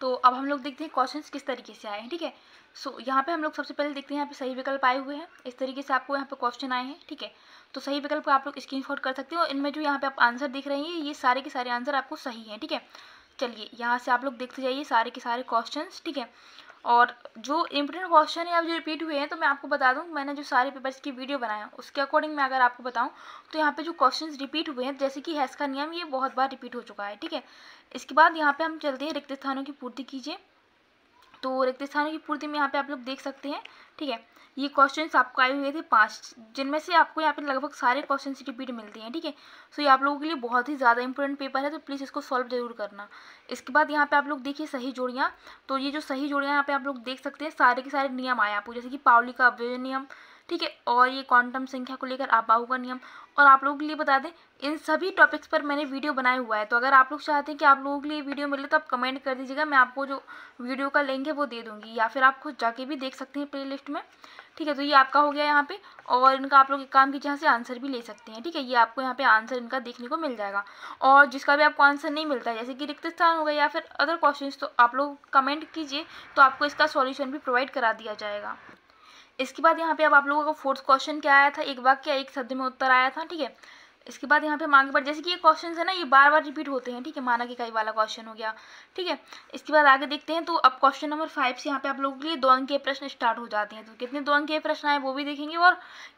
तो अब हम लोग देखते हैं क्वेश्चन किस तरीके से आए हैं ठीक है सो so, यहाँ पे हम लोग सबसे पहले देखते हैं यहाँ पे सही विकल्प आए हुए हैं इस तरीके से आपको यहाँ पे क्वेश्चन आए हैं ठीक है तो सही विकल्प आप लोग स्क्रीन कर सकते हो इनमें जो यहाँ पे आप आंसर देख रहे हैं ये सारे के सारे आंसर आपको सही हैं ठीक है चलिए यहाँ से आप लोग देखते जाइए सारे के सारे क्वेश्चन ठीक है और जो इम्पोर्टेंट क्वेश्चन है अब जो रिपीट हुए हैं तो मैं आपको बता दूं मैंने जो सारे पेपर्स की वीडियो बनाया उसके अकॉर्डिंग मैं अगर आपको बताऊं तो यहाँ पे जो क्वेश्चंस रिपीट हुए हैं जैसे कि हैस का नियम ये बहुत बार रिपीट हो चुका है ठीक है इसके बाद यहाँ पे हम चलते हैं रिक्त स्थानों की पूर्ति कीजिए तो रिक्त स्थानों की पूर्ति में यहाँ पर आप लोग देख सकते हैं ठीक है ये क्वेश्चंस आपको आए हुए थे पांच जिनमें से आपको यहाँ पे लगभग सारे क्वेश्चन रिपीट मिलते हैं ठीक है सो ये आप लोगों के लिए बहुत ही ज़्यादा इंपॉर्टेंट पेपर है तो प्लीज़ इसको सॉल्व जरूर करना इसके बाद यहाँ पे आप लोग देखिए सही जोड़ियाँ तो ये जो सही जोड़ियाँ यहाँ पे आप लोग देख सकते हैं सारे के सारे नियम आए आपको जैसे कि पावली का अव्यय नियम ठीक है और ये क्वांटम संख्या को लेकर आबाहु का नियम और आप लोगों के लिए बता दें इन सभी टॉपिक्स पर मैंने वीडियो बनाया हुआ है तो अगर आप लोग चाहते हैं कि आप लोगों के लिए वीडियो मिले तो आप कमेंट कर दीजिएगा मैं आपको जो वीडियो का लिंक है वो दे दूंगी या फिर आप खुद जाके भी देख सकते हैं प्ले लिस्ट में ठीक है तो ये आपका हो गया यहाँ पे और इनका आप लोग एक काम कीजिए यहाँ से आंसर भी ले सकते हैं ठीक है ये आपको यहाँ पे आंसर इनका देखने को मिल जाएगा और जिसका भी आपको आंसर नहीं मिलता है जैसे कि रिक्त स्थान होगा या फिर अदर क्वेश्चन तो आप लोग कमेंट कीजिए तो आपको इसका सॉल्यूशन भी प्रोवाइड करा दिया जाएगा इसके बाद यहाँ पे अब आप लोगों का फोर्थ क्वेश्चन क्या आया था एक वाक्य एक शब्द में उत्तर आया था ठीक है इसके बाद यहाँ पे मांगे पर जैसे कि ये क्वेश्चन है ना ये बार बार रिपीट होते हैं ठीक है माना कि कई वाला क्वेश्चन हो गया ठीक है इसके बाद आगे देखते हैं तो अब क्वेश्चन नंबर फाइव से यहाँ पे आप लोगों के लिए दो अंक के प्रश्न स्टार्ट हो जाते हैं तो कितने दो अंक के प्रश्न आए वो भी देखेंगे और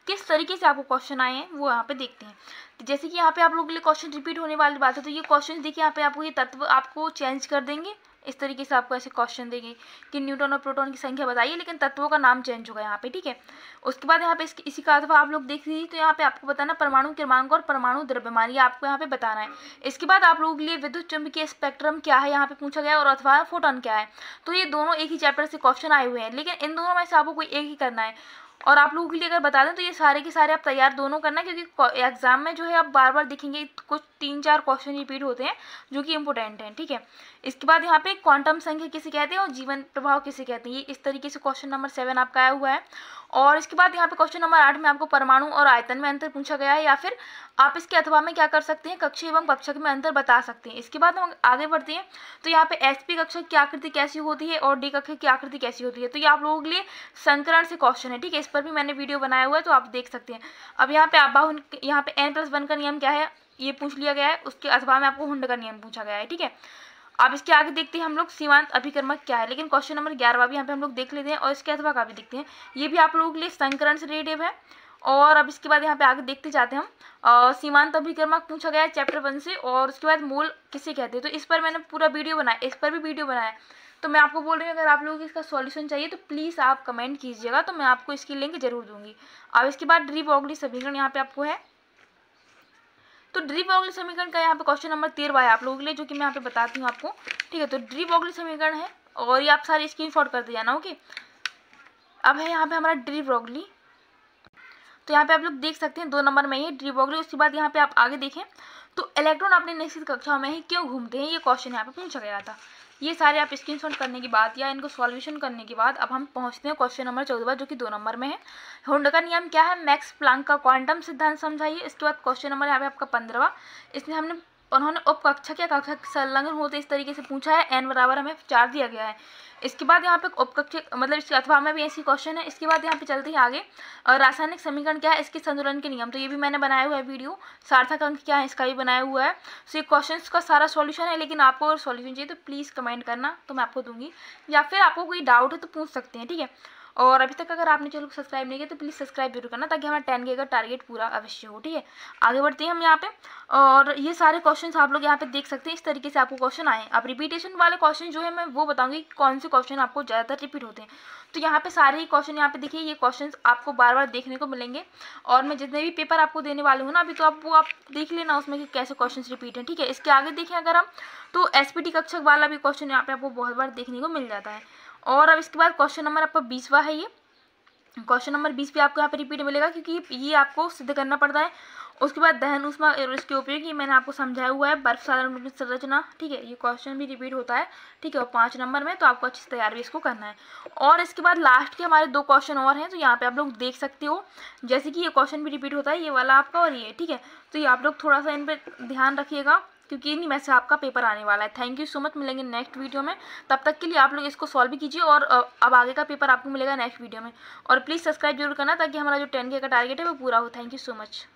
किस तरीके से आपको क्वेश्चन आए हैं वो यहाँ पे देखते हैं तो जैसे कि यहाँ पे आप लोगों के लिए क्वेश्चन रिपीट होने वाली बात है तो ये क्वेश्चन देखिए यहाँ पे आपको ये तत्व आपको चेंज कर देंगे इस तरीके से आपको ऐसे क्वेश्चन देंगे कि न्यूट्रॉन और प्रोटॉन की संख्या बताइए लेकिन तत्वों का नाम चेंज होगा यहाँ पे ठीक है उसके बाद यहाँ पे इस, इसी का अथवा आप लोग देख लीजिए तो यहाँ पे आपको बताना परमाणु क्रमांक और परमाणु द्रव्यमान ये आपको यहाँ पे बताना है इसके बाद आप लोगों के लिए विद्युत चुंबकीय स्पेक्ट्रम क्या है यहाँ पे पूछा गया और अथवा फोटोन क्या है तो ये दोनों एक ही चैप्टर से क्वेश्चन आए हुए हैं लेकिन इन दोनों में से आपको कोई एक ही करना है और आप लोगों के लिए अगर बता दें तो ये सारे के सारे आप तैयार दोनों करना क्योंकि एग्ज़ाम में जो है आप बार बार देखेंगे कुछ तीन चार क्वेश्चन रिपीट होते हैं जो कि इंपॉर्टेंट हैं ठीक है इसके बाद यहाँ पे क्वांटम संख्या किसे कहते हैं और जीवन प्रभाव किसे कहते हैं ये इस तरीके से क्वेश्चन नंबर सेवन आपका आया हुआ है और इसके बाद यहाँ पे क्वेश्चन नंबर आठ में आपको परमाणु और आयतन में अंतर पूछा गया है या फिर आप इसके अथवा में क्या कर सकते हैं कक्ष एवं कक्षक में अंतर बता सकते हैं इसके बाद हम आगे बढ़ते हैं तो यहाँ पे एस पी कक्षक की आकृति कैसी होती है और डी कक्षक की आकृति कैसी होती है तो ये आप लोगों के लिए संकरण से क्वेश्चन है ठीक है पर भी मैंने वीडियो बनाया हुआ है तो आप देख सकते हैं अब यहाँ पे आबाहुन यहाँ पे एन प्लस वन का नियम क्या है ये पूछ लिया गया है उसके अथवा में आपको हुंड का नियम पूछा गया है ठीक है अब इसके आगे देखते हैं हम लोग सीमांत अभिक्रमक क्या है लेकिन क्वेश्चन नंबर ग्यारहवा भी यहाँ पे हम लोग देख लेते हैं और इसके अथवा का भी देखते हैं ये भी आप लोगों के लिए संकरण से रिलेटिव है और अब इसके बाद यहाँ पे आगे देखते जाते हैं हम सीमांत अभिक्रमक पूछा गया है चैप्टर वन से और उसके बाद मूल किसे कहते हैं तो इस पर मैंने पूरा वीडियो बनाया इस पर भी वीडियो बनाया तो मैं आपको बोल रही हूँ अगर आप लोगों को इसका सॉल्यूशन चाहिए तो प्लीज़ आप कमेंट कीजिएगा तो मैं आपको इसकी लिंक जरूर दूंगी अब इसके बाद ऑगली समीकरण यहाँ पे आपको है तो ड्रीपॉगली समीकरण का यहाँ पे क्वेश्चन नंबर तेरवा है आप लोगों के लिए जो कि मैं यहाँ पे बताती हूँ आपको ठीक है तो ड्रीपॉगली समीकरण है और ये आप सारी स्क्रीन करते जाना ओके अब है यहाँ पे हमारा ड्रीपॉगली तो यहाँ पे आप लोग देख सकते हैं दो नंबर में ये ड्रीबॉगली उसके बाद यहाँ पे आप आगे देखें तो इलेक्ट्रॉन अपने निश्चित कक्षाओं में ही क्यों घूमते हैं ये क्वेश्चन यहाँ पे पूछा गया था ये सारे आप स्क्रीन करने के बाद या इनको सॉल्यूशन करने के बाद अब हम पहुँचते हैं क्वेश्चन नंबर चौदह जो कि दो नंबर में है होंडा का नियम क्या है मैक्स प्लांक का क्वांटम सिद्धांत समझाइए इसके बाद क्वेश्चन नंबर यहाँ पे आपका पंद्रह इसमें हमने उन्होंने कक्षक या कक्षक संलग्न होते इस तरीके से पूछा है एन बराबर हमें चार दिया गया है इसके बाद यहाँ पे उपकक्षक मतलब इसके अथवा में भी ऐसी क्वेश्चन है इसके बाद यहाँ पे चलते हैं आगे और रासायनिक समीकरण क्या है इसके संतुलन के नियम तो ये भी मैंने बनाया हुआ है वीडियो सार्थक अंक क्या है इसका भी बनाया हुआ है सो तो ये क्वेश्चन का सारा सॉल्यूशन है लेकिन आपको अगर सॉल्यूशन चाहिए तो प्लीज़ कमेंट करना तो मैं आपको दूंगी या फिर आपको कोई डाउट है तो पूछ सकते हैं ठीक है और अभी तक अगर आपने चैनल को सब्सक्राइब नहीं किया तो प्लीज़ सब्सक्राइब जरूर करना ताकि हमारा टेन के का टारगेट पूरा अवश्य हो ठीक है आगे बढ़ते हैं हम यहाँ पे और ये सारे क्वेश्चन आप लोग यहाँ पे देख सकते हैं इस तरीके से आपको क्वेश्चन आए आप रिपीटेशन वाले क्वेश्चन जो है मैं वो बताऊँगी कौन से क्वेश्चन आपको ज़्यादातर रिपीट होते हैं तो यहाँ पे सारे ही क्वेश्चन यहाँ पे देखिए ये क्वेश्चन आपको बार बार देखने को मिलेंगे और मैं जितने भी पेपर आपको देने वाली हूँ ना अभी तो आप वो आप देख लेना उसमें कि कैसे क्वेश्चन रिपीट हैं ठीक है इसके आगे देखें अगर हम तो एस कक्षक वाला भी क्वेश्चन यहाँ पे आपको बहुत बार देखने को मिल जाता है और अब इसके बाद क्वेश्चन नंबर आपका बीसवा है ये क्वेश्चन नंबर बीस भी आपको यहाँ पे रिपीट मिलेगा क्योंकि ये आपको सिद्ध करना पड़ता है उसके बाद दहन उष्मा और इसके उपयोग ये मैंने आपको समझाया हुआ है बर्फ साधारण संरचना ठीक है ये क्वेश्चन भी रिपीट होता है ठीक है और पाँच नंबर में तो आपको अच्छी से तैयार भी इसको करना है और इसके बाद लास्ट के हमारे दो क्वेश्चन और हैं तो यहाँ पे आप लोग देख सकते हो जैसे कि ये क्वेश्चन भी रिपीट होता है ये वाला आपका और ये ठीक है तो ये आप लोग थोड़ा सा इन पर ध्यान रखिएगा क्योंकि इन्हीं में से आपका पेपर आने वाला है थैंक यू सो मच मिलेंगे नेक्स्ट वीडियो में तब तक के लिए आप लोग इसको सॉल्व भी कीजिए और अब आगे का पेपर आपको मिलेगा नेक्स्ट वीडियो में और प्लीज़ सब्सक्राइब जरूर करना ताकि हमारा जो टेन के का टारगेट है वो पूरा हो थैंक यू सो मच